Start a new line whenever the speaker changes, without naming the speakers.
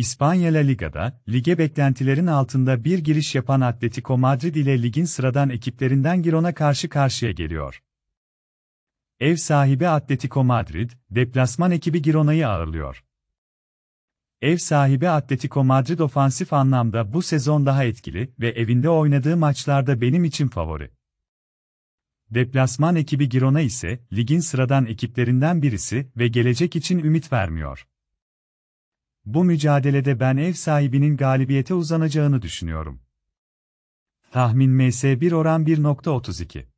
İspanya La Liga'da, lige beklentilerin altında bir giriş yapan Atletico Madrid ile ligin sıradan ekiplerinden Girona karşı karşıya geliyor. Ev sahibi Atletico Madrid, deplasman ekibi Girona'yı ağırlıyor. Ev sahibi Atletico Madrid ofansif anlamda bu sezon daha etkili ve evinde oynadığı maçlarda benim için favori. Deplasman ekibi Girona ise ligin sıradan ekiplerinden birisi ve gelecek için ümit vermiyor. Bu mücadelede ben ev sahibinin galibiyete uzanacağını düşünüyorum. Tahmin MS1 oran 1.32